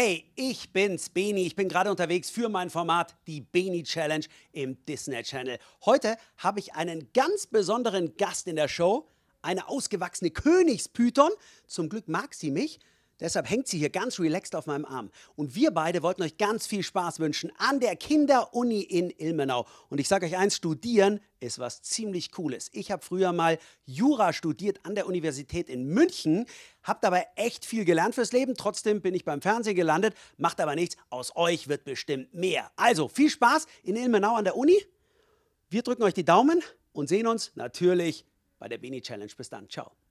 Hey, ich bin's, Beni. Ich bin gerade unterwegs für mein Format, die Beni Challenge im Disney Channel. Heute habe ich einen ganz besonderen Gast in der Show, eine ausgewachsene Königspython. Zum Glück mag sie mich, Deshalb hängt sie hier ganz relaxed auf meinem Arm. Und wir beide wollten euch ganz viel Spaß wünschen an der Kinderuni in Ilmenau. Und ich sage euch eins, studieren ist was ziemlich Cooles. Ich habe früher mal Jura studiert an der Universität in München, habe dabei echt viel gelernt fürs Leben. Trotzdem bin ich beim Fernsehen gelandet, macht aber nichts. Aus euch wird bestimmt mehr. Also viel Spaß in Ilmenau an der Uni. Wir drücken euch die Daumen und sehen uns natürlich bei der Bini Challenge. Bis dann. Ciao.